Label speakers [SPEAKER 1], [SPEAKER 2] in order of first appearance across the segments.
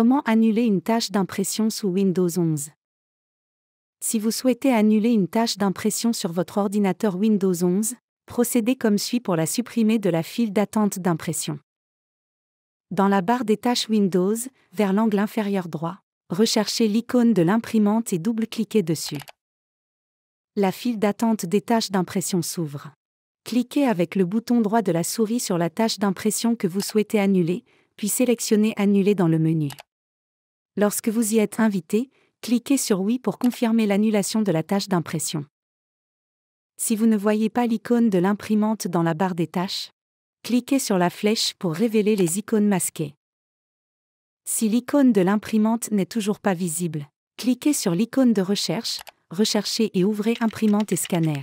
[SPEAKER 1] Comment annuler une tâche d'impression sous Windows 11 Si vous souhaitez annuler une tâche d'impression sur votre ordinateur Windows 11, procédez comme suit pour la supprimer de la file d'attente d'impression. Dans la barre des tâches Windows, vers l'angle inférieur droit, recherchez l'icône de l'imprimante et double-cliquez dessus. La file d'attente des tâches d'impression s'ouvre. Cliquez avec le bouton droit de la souris sur la tâche d'impression que vous souhaitez annuler, puis sélectionnez Annuler dans le menu. Lorsque vous y êtes invité, cliquez sur Oui pour confirmer l'annulation de la tâche d'impression. Si vous ne voyez pas l'icône de l'imprimante dans la barre des tâches, cliquez sur la flèche pour révéler les icônes masquées. Si l'icône de l'imprimante n'est toujours pas visible, cliquez sur l'icône de recherche, recherchez et ouvrez imprimante et scanner.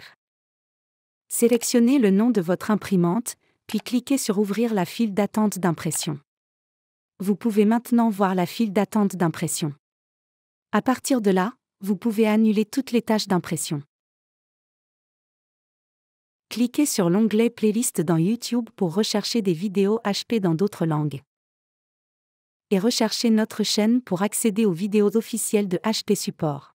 [SPEAKER 1] Sélectionnez le nom de votre imprimante, puis cliquez sur Ouvrir la file d'attente d'impression vous pouvez maintenant voir la file d'attente d'impression. À partir de là, vous pouvez annuler toutes les tâches d'impression. Cliquez sur l'onglet Playlist dans YouTube pour rechercher des vidéos HP dans d'autres langues. Et recherchez notre chaîne pour accéder aux vidéos officielles de HP Support.